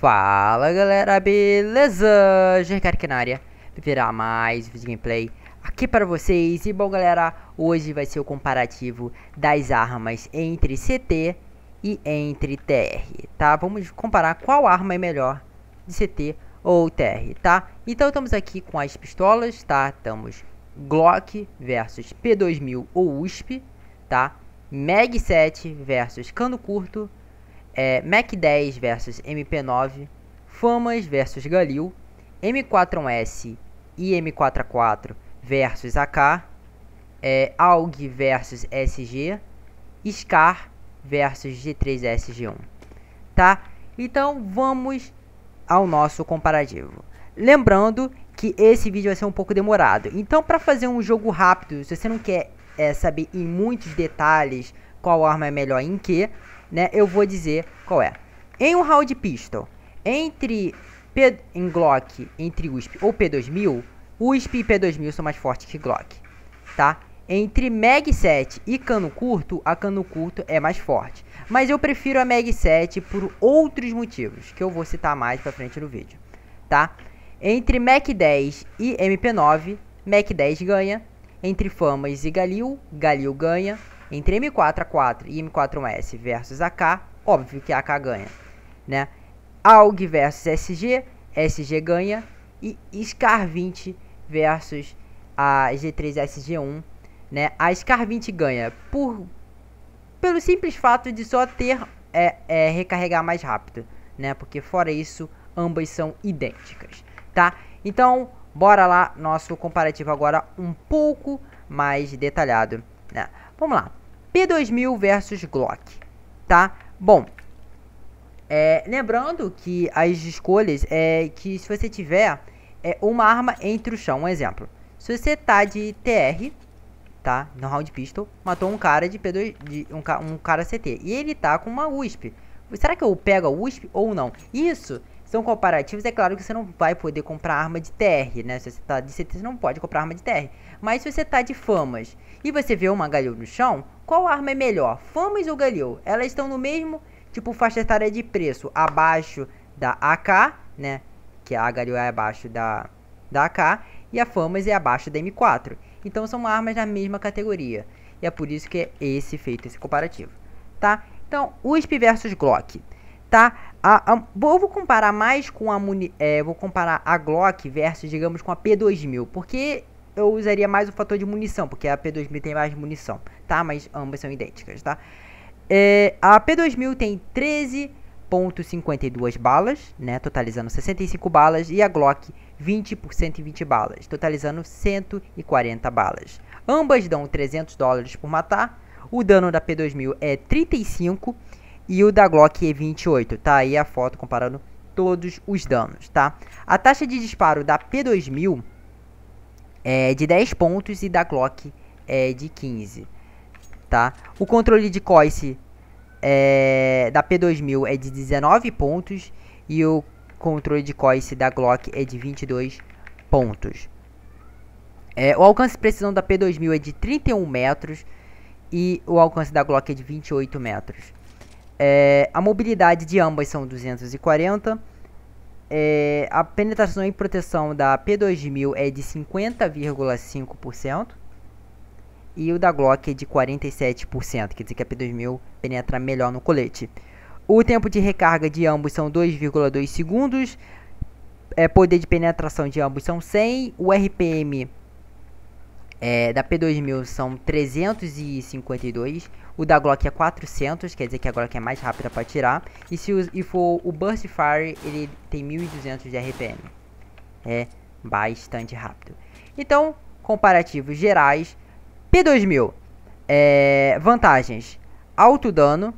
Fala galera, beleza? Gercar aqui na área, virar mais vídeo gameplay aqui para vocês E bom galera, hoje vai ser o comparativo das armas entre CT e entre TR, tá? Vamos comparar qual arma é melhor de CT ou TR, tá? Então estamos aqui com as pistolas, tá? Estamos Glock versus P2000 ou USP, tá? Mag 7 versus cano curto é, Mac 10 versus MP9, Famas versus Galil, M41S e M44 versus AK, é, AUG versus SG, SCAR versus G3SG1, tá? Então vamos ao nosso comparativo. Lembrando que esse vídeo vai ser um pouco demorado. Então para fazer um jogo rápido, se você não quer é, saber em muitos detalhes qual arma é melhor em que, né, eu vou dizer qual é. Em um round pistol, entre P, em Glock, entre USP ou P2000, USP e P2000 são mais fortes que Glock, tá? Entre Mag 7 e cano curto, a cano curto é mais forte. Mas eu prefiro a Mag 7 por outros motivos, que eu vou citar mais pra frente no vídeo, tá? Entre Mac 10 e MP9, Mac 10 ganha. Entre Famas e Galil, Galil ganha. Entre M4A4 e M41S versus AK, óbvio que a AK ganha, né? AUG versus SG, SG ganha e SCAR 20 versus a G3 SG1, né? A SCAR 20 ganha por pelo simples fato de só ter é, é, recarregar mais rápido, né? Porque fora isso, ambas são idênticas, tá? Então, bora lá nosso comparativo agora um pouco mais detalhado, né? Vamos lá. P2000 versus Glock, tá? Bom, é, lembrando que as escolhas é que se você tiver é, uma arma entre o chão, um exemplo. Se você tá de TR, tá? No round pistol, matou um cara de P2, de um, um cara CT e ele tá com uma USP. Será que eu pego a USP ou não? Isso são comparativos, é claro que você não vai poder comprar arma de TR, né? Se você tá de CT, você não pode comprar arma de TR. Mas se você tá de famas e você vê uma galhou no chão, qual arma é melhor, Famas ou galhou? Elas estão no mesmo, tipo, faixa etária de preço, abaixo da AK, né? Que a galhou é abaixo da, da AK e a Famas é abaixo da M4. Então são armas da mesma categoria. E é por isso que é esse feito, esse comparativo. Tá? Então, USP versus Glock. Tá? A, a, vou comparar mais com a... Muni, é, vou comparar a Glock versus, digamos, com a P2000. Porque eu usaria mais o fator de munição, porque a P2000 tem mais munição, tá? Mas ambas são idênticas, tá? É, a P2000 tem 13.52 balas, né? Totalizando 65 balas. E a Glock 20 por 120 balas, totalizando 140 balas. Ambas dão 300 dólares por matar. O dano da P2000 é 35 e o da Glock é 28, tá? Aí a foto comparando todos os danos, tá? A taxa de disparo da P2000 é, de 10 pontos e da Glock é, de 15. Tá? O controle de coice é, da P2000 é de 19 pontos e o controle de coice da Glock é de 22 pontos. É, o alcance de precisão da P2000 é de 31 metros e o alcance da Glock é de 28 metros. É, a mobilidade de ambas são 240 é, a penetração e proteção da P2000 é de 50,5% e o da Glock é de 47%, quer dizer que a P2000 penetra melhor no colete. O tempo de recarga de ambos são 2,2 segundos, é, poder de penetração de ambos são 100, o RPM é, da P2000 são 352, o da Glock é 400, quer dizer que a Glock é mais rápida para tirar. E se e for o Burst Fire, ele tem 1200 de RPM. É bastante rápido. Então, comparativos gerais. P2000. É, vantagens. Alto dano,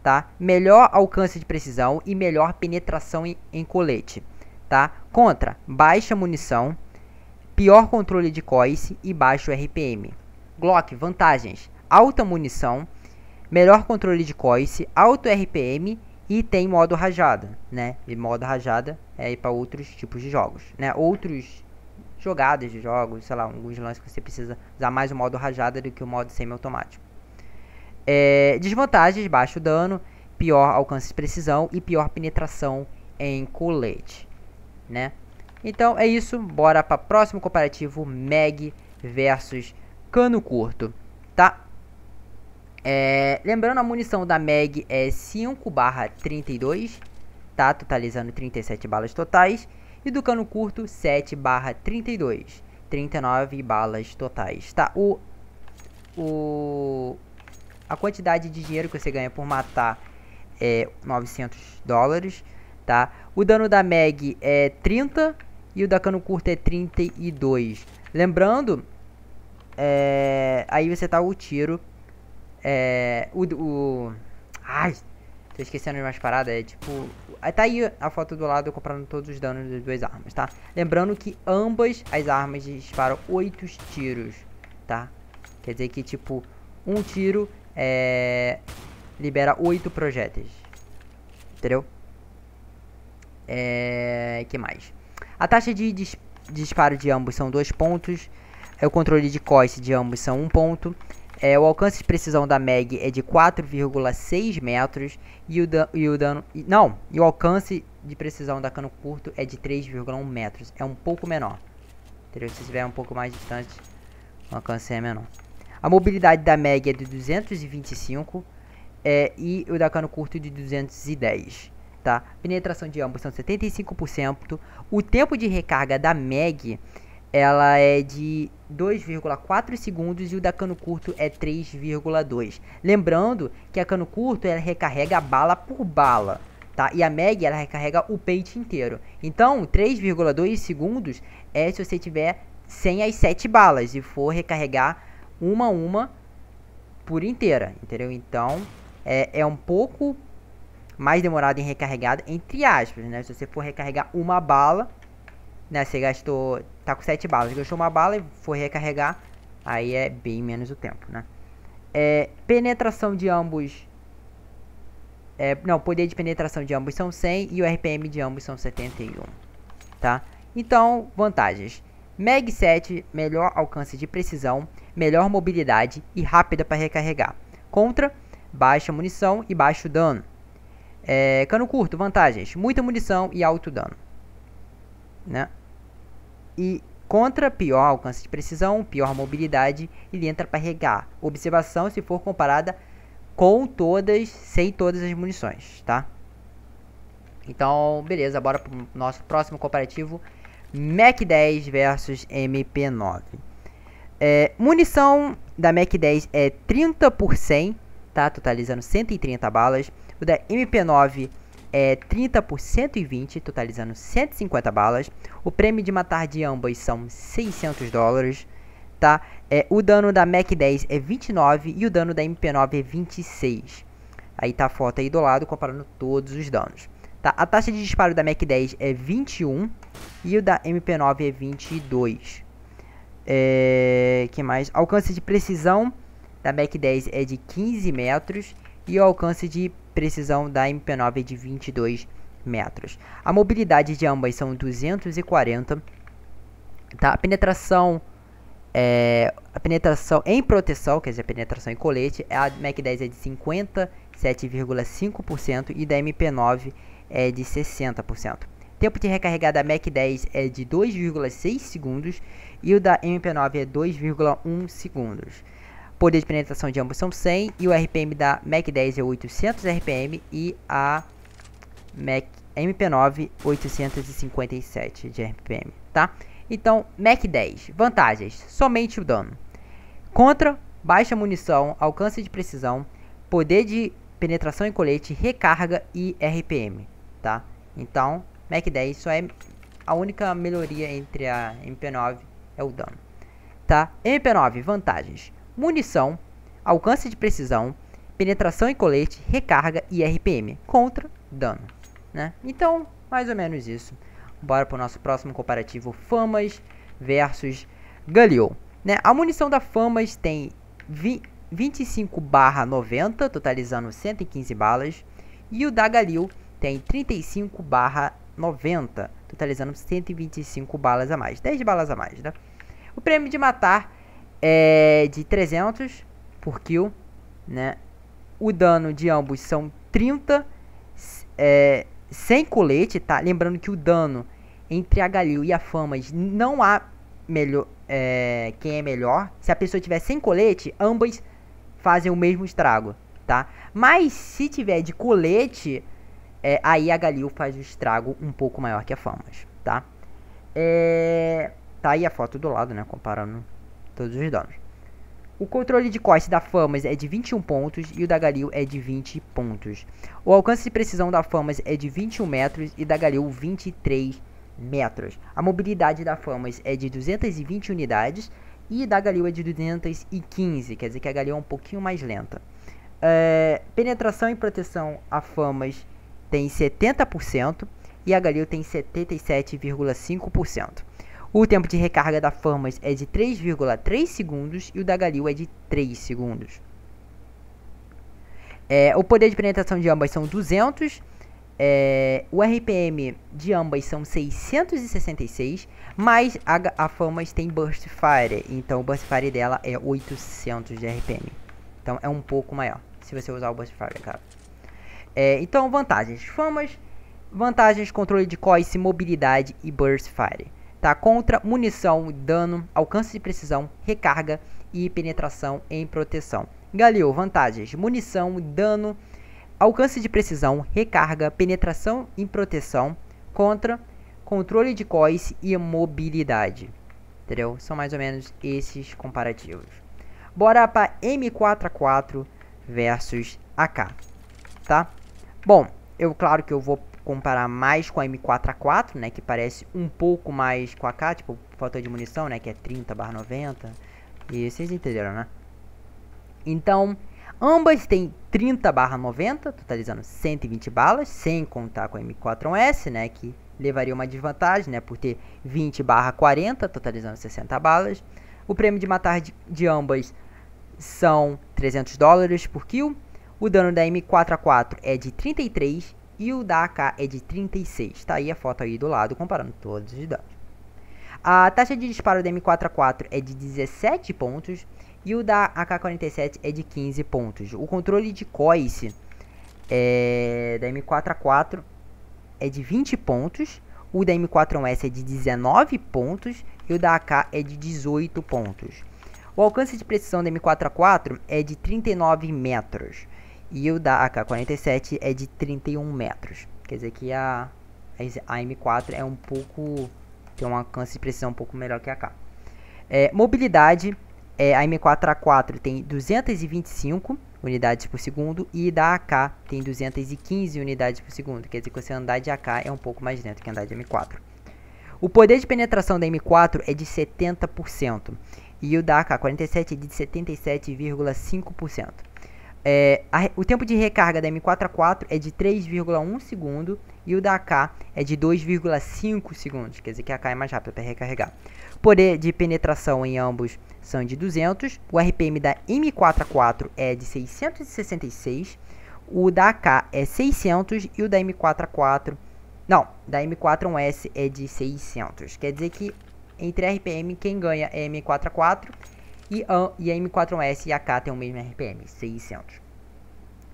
tá? Melhor alcance de precisão e melhor penetração em, em colete, tá? Contra, baixa munição, pior controle de coice e baixo RPM. Glock, vantagens alta munição, melhor controle de coice, alto RPM e tem modo rajada, né? E modo rajada é para outros tipos de jogos, né? Outros jogadas de jogos, sei lá, alguns lances que você precisa usar mais o modo rajada do que o modo semiautomático. É, desvantagens, baixo dano, pior alcance de precisão e pior penetração em colete, né? Então é isso, bora para próximo comparativo Meg versus cano curto, tá? É, lembrando, a munição da Mag é 5 barra 32, tá? Totalizando 37 balas totais. E do cano curto, 7 barra 32, 39 balas totais, tá? O, o, a quantidade de dinheiro que você ganha por matar é 900 dólares, tá? O dano da Mag é 30 e o da cano curto é 32. Lembrando, é, aí você tá o tiro é. O. o ai! Tô esquecendo de parada é tipo... Tá aí a foto do lado comprando todos os danos das duas armas, tá? Lembrando que ambas as armas disparam oito tiros, tá? Quer dizer que, tipo, um tiro é... libera oito projéteis. Entendeu? É... que mais? A taxa de dis... disparo de ambos são dois pontos. É o controle de coste de ambos são um ponto. É, o alcance de precisão da Mag é de 4,6 metros e o, dano, e o dano. Não, e o alcance de precisão da cano curto é de 3,1 metros. É um pouco menor. Entendeu? Se estiver um pouco mais distante, o alcance é menor. A mobilidade da Meg é de 225 é, e o da cano curto de 210. Tá? Penetração de ambos são 75%. O tempo de recarga da Meg ela é de 2,4 segundos e o da cano curto é 3,2. Lembrando que a cano curto ela recarrega bala por bala, tá? E a mag ela recarrega o peito inteiro. Então, 3,2 segundos é se você tiver sem as 7 balas e for recarregar uma a uma por inteira, entendeu? Então, é, é um pouco mais demorado em recarregar, entre aspas, né? Se você for recarregar uma bala, né, você gastou Tá com 7 balas. Gastou uma bala e foi recarregar. Aí é bem menos o tempo, né? É, penetração de ambos. É, não, poder de penetração de ambos são 100 e o RPM de ambos são 71. Tá? Então, vantagens. Mag 7, melhor alcance de precisão, melhor mobilidade e rápida para recarregar. Contra, baixa munição e baixo dano. É, cano curto, vantagens, muita munição e alto dano. Né? e contra pior alcance de precisão, pior mobilidade, ele entra para regar. Observação se for comparada com todas, sem todas as munições, tá? Então, beleza, bora pro nosso próximo comparativo, Mac 10 versus MP9. É, munição da Mac 10 é 30 por 100, tá? Totalizando 130 balas. O da MP9 é 30 por 120, totalizando 150 balas. O prêmio de matar de ambas são 600 dólares, tá? É, o dano da Mac 10 é 29 e o dano da MP9 é 26. Aí tá a foto aí do lado comparando todos os danos. Tá? A taxa de disparo da Mac 10 é 21 e o da MP9 é 22. É, que mais? Alcance de precisão da Mac 10 é de 15 metros e o alcance de precisão da MP9 é de 22 metros. A mobilidade de ambas são 240. Tá? A penetração é, a penetração em proteção, quer dizer, a penetração em colete, é a Mac 10 é de 57,5% e da MP9 é de 60%. Tempo de recarregar da Mac 10 é de 2,6 segundos e o da MP9 é 2,1 segundos poder de penetração de ambos são 100 e o RPM da Mac 10 é 800 RPM e a Mac MP9 857 de RPM, tá? Então, Mac 10, vantagens, somente o dano. Contra, baixa munição, alcance de precisão, poder de penetração em colete, recarga e RPM, tá? Então, Mac 10 só é a única melhoria entre a MP9 é o dano, tá? MP9, vantagens munição, alcance de precisão, penetração e colete, recarga e RPM contra dano. Né? Então, mais ou menos isso. Bora para o nosso próximo comparativo: Famas versus Galil. Né? A munição da Famas tem 25/90, totalizando 115 balas, e o da Galil tem 35/90, totalizando 125 balas a mais, 10 balas a mais. Né? O prêmio de matar é de 300 por kill, né? O dano de ambos são 30, é, sem colete, tá? Lembrando que o dano entre a Galil e a Famas não há melhor, é, quem é melhor. Se a pessoa tiver sem colete, ambas fazem o mesmo estrago, tá? Mas se tiver de colete, é, aí a Galil faz o estrago um pouco maior que a Famas, tá? É... Tá aí a foto do lado, né? Comparando todos os danos. O controle de coste da Famas é de 21 pontos e o da Galil é de 20 pontos. O alcance de precisão da Famas é de 21 metros e da Galil 23 metros. A mobilidade da Famas é de 220 unidades e da Galil é de 215, quer dizer que a Galil é um pouquinho mais lenta. É, penetração e proteção a Famas tem 70% e a Galil tem 77,5%. O tempo de recarga da Famas é de 3,3 segundos e o da Galil é de 3 segundos. É, o poder de penetração de ambas são 200. É, o RPM de ambas são 666, mas a, a Famas tem Burst Fire, então o Burst Fire dela é 800 de RPM. Então é um pouco maior, se você usar o Burst Fire, é claro. É, então, vantagens. Famas, vantagens, controle de coice, mobilidade e Burst Fire tá? Contra munição, dano, alcance de precisão, recarga e penetração em proteção. Galil, vantagens: munição, dano, alcance de precisão, recarga, penetração em proteção contra controle de cois e mobilidade. Entendeu? São mais ou menos esses comparativos. Bora para M4A4 versus AK, tá? Bom, eu claro que eu vou comparar mais com a M4A4, né, que parece um pouco mais com a K, tipo, fator de munição, né, que é 30 barra 90. E vocês entenderam, né? Então, ambas têm 30 barra 90, totalizando 120 balas, sem contar com a M4S, né, que levaria uma desvantagem, né, por ter 20 barra 40, totalizando 60 balas. O prêmio de matar de, de ambas são 300 dólares por kill. O dano da M4A4 é de 33 e o da AK é de 36. Tá aí a foto aí do lado, comparando todos os dados. A taxa de disparo da M4A4 é de 17 pontos. E o da AK-47 é de 15 pontos. O controle de coice é, da M4A4 é de 20 pontos. O da M4S é de 19 pontos. E o da AK é de 18 pontos. O alcance de precisão da M4A4 é de 39 metros. E o da AK-47 é de 31 metros. Quer dizer que a, a M4 é um pouco. tem um alcance de precisão um pouco melhor que a AK. É, mobilidade: é, a M4A4 tem 225 unidades por segundo e da AK tem 215 unidades por segundo. Quer dizer que você andar de AK é um pouco mais lento que andar de M4. O poder de penetração da M4 é de 70% e o da AK-47 é de 77,5%. É, a, o tempo de recarga da M4A4 é de 3,1 segundo e o da AK é de 2,5 segundos, quer dizer que a AK é mais rápida para recarregar. Poder de penetração em ambos são de 200, o RPM da M4A4 é de 666, o da AK é 600 e o da M4A4, não, da m 4 1 s é de 600. Quer dizer que entre RPM quem ganha é M4A4 e a, e a M4S e a K tem o mesmo RPM, 600.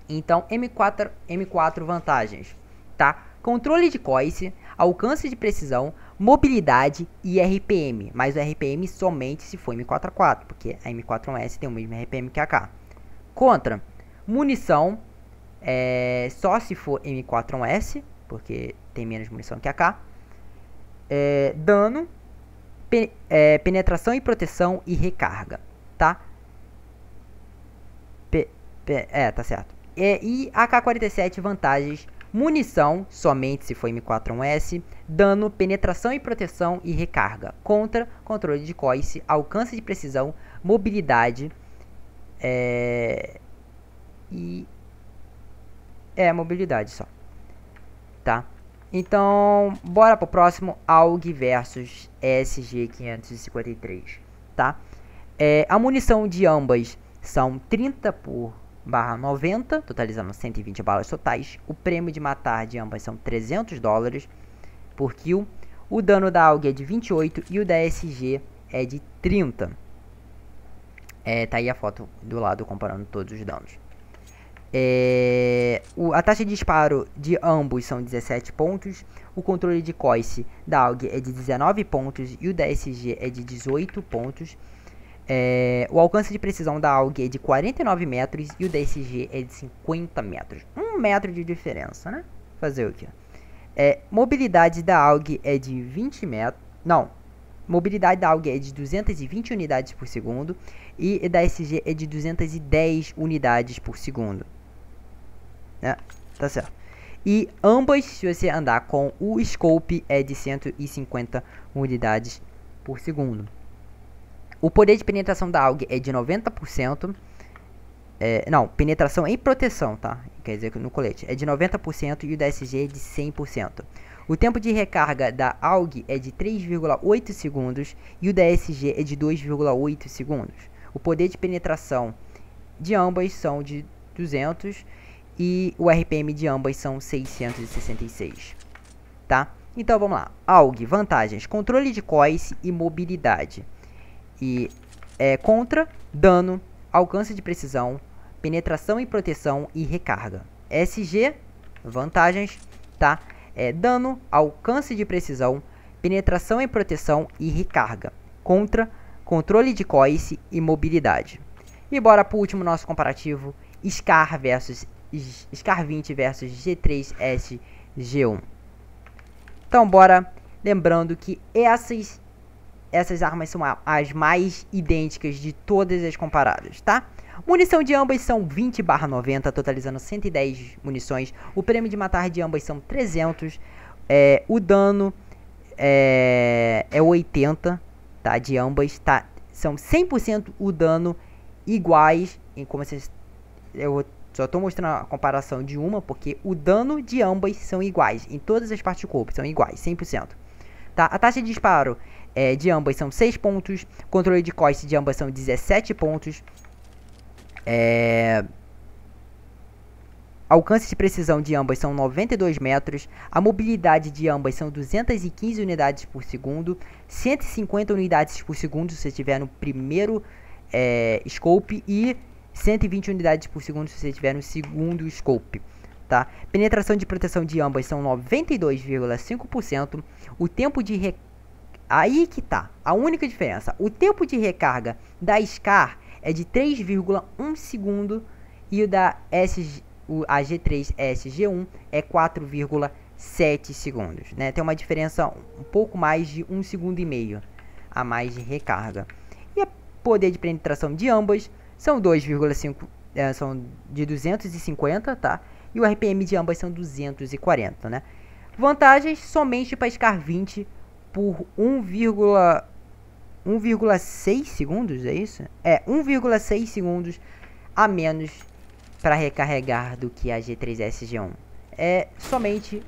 Então, M4, M4 vantagens, tá? Controle de coice, alcance de precisão, mobilidade e RPM. Mas o RPM somente se for M4A4, porque a M4S tem o mesmo RPM que a K. Contra, munição, é, só se for M4S, porque tem menos munição que a K. É, dano, pe é, penetração e proteção e recarga, tá? Pe é, tá certo. É, e AK-47 vantagens, munição, somente se for M41S, dano, penetração e proteção e recarga, contra, controle de coice, alcance de precisão, mobilidade, é... e... É, mobilidade só, tá? Então, bora pro próximo AUG versus SG553, tá? É, a munição de ambas são 30 por barra 90, totalizando 120 balas totais. O prêmio de matar de ambas são 300 dólares por kill. O dano da AUG é de 28 e o da SG é de 30. É, tá aí a foto do lado comparando todos os danos. É, o, a taxa de disparo de ambos são 17 pontos, o controle de coice da AUG é de 19 pontos e o da SG é de 18 pontos. É, o alcance de precisão da AUG é de 49 metros e o da SG é de 50 metros. Um metro de diferença, né? Fazer o quê? É, mobilidade da AUG é de 20 metros. Não. Mobilidade da AUG é de 220 unidades por segundo e da SG é de 210 unidades por segundo né? Tá certo. E ambas, se você andar com o scope, é de 150 unidades por segundo. O poder de penetração da AUG é de 90%. É, não, penetração em proteção, tá? Quer dizer que no colete é de 90% e o DSG é de 100%. O tempo de recarga da AUG é de 3,8 segundos e o DSG é de 2,8 segundos. O poder de penetração de ambas são de 200 e o RPM de ambas são 666, tá? Então vamos lá, AUG, vantagens, controle de COIS e mobilidade, e é, contra, dano, alcance de precisão, penetração e proteção e recarga. SG, vantagens, tá? É, dano, alcance de precisão, penetração e proteção e recarga. Contra, controle de COIS e mobilidade. E bora pro último nosso comparativo, Scar versus Scar 20 versus G3S G1. Então bora, lembrando que essas essas armas são as mais idênticas de todas as comparadas, tá? Munição de ambas são 20 barra 90, totalizando 110 munições. O prêmio de matar de ambas são 300. É, o dano é, é 80, tá? De ambas, tá? São 100% o dano iguais, em como vocês... Eu só estou mostrando a comparação de uma, porque o dano de ambas são iguais, em todas as partes do corpo, são iguais, 100%. Tá? A taxa de disparo é, de ambas são 6 pontos, controle de coste de ambas são 17 pontos, é... alcance de precisão de ambas são 92 metros, a mobilidade de ambas são 215 unidades por segundo, 150 unidades por segundo se você estiver no primeiro é, scope e 120 unidades por segundo se você tiver no segundo scope. Tá? Penetração de proteção de ambas são 92,5%. O tempo de re... aí que tá a única diferença. O tempo de recarga da SCAR é de 3,1 segundo e o da SG... o AG3 SG1 é 4,7 segundos, né? Tem uma diferença um pouco mais de um segundo e meio a mais de recarga. E o poder de penetração de ambas são 2,5 é, são de 250, tá? E o RPM de ambas são 240, né? Vantagens somente para SCAR 20 por 1,6 segundos, é isso? É, 1,6 segundos a menos para recarregar do que a G3S G1. É somente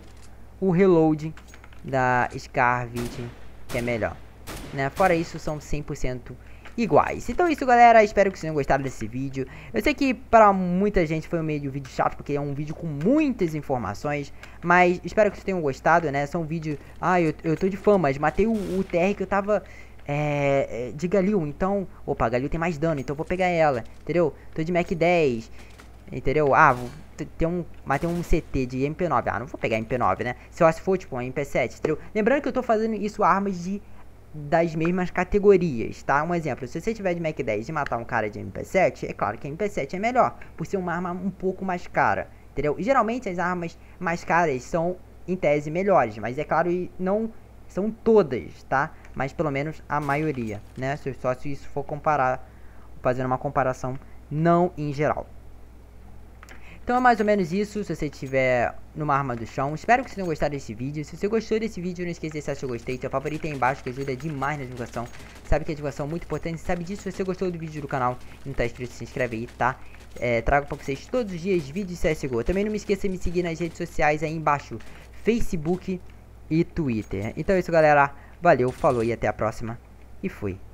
o reload da SCAR 20 que é melhor. Né? Fora isso, são 100% iguais. Então é isso, galera. Espero que vocês tenham gostado desse vídeo. Eu sei que para muita gente foi um meio um vídeo chato, porque é um vídeo com muitas informações. Mas espero que vocês tenham gostado, né? São vídeos... Ah, eu, eu tô de fama, mas matei o, o TR que eu tava... É, é de Galil, então... Opa, Galil tem mais dano, então vou pegar ela, entendeu? Tô de Mac 10, entendeu? Ah, vou ter um, matei um CT de MP9. Ah, não vou pegar MP9, né? Se eu for, tipo, uma MP7, entendeu? Lembrando que eu tô fazendo isso armas de das mesmas categorias, tá? Um exemplo, se você tiver de Mac 10 e matar um cara de MP7, é claro que a MP7 é melhor, por ser uma arma um pouco mais cara, entendeu? E, geralmente as armas mais caras são, em tese, melhores, mas é claro, não são todas, tá? Mas pelo menos a maioria, né? Só se isso for comparar, fazendo uma comparação não em geral. Então é mais ou menos isso, se você tiver numa arma do chão. Espero que vocês tenham gostado desse vídeo. Se você gostou desse vídeo, não esqueça de deixar seu gostei, seu favorito aí embaixo, que ajuda demais na divulgação. Sabe que a divulgação é muito importante, sabe disso. Se você gostou do vídeo do canal e não tá inscrito, se inscreve aí, tá? É, trago pra vocês todos os dias vídeos de CSGO. Também não me esqueça de me seguir nas redes sociais aí embaixo, Facebook e Twitter. Então é isso, galera. Valeu, falou e até a próxima. E fui.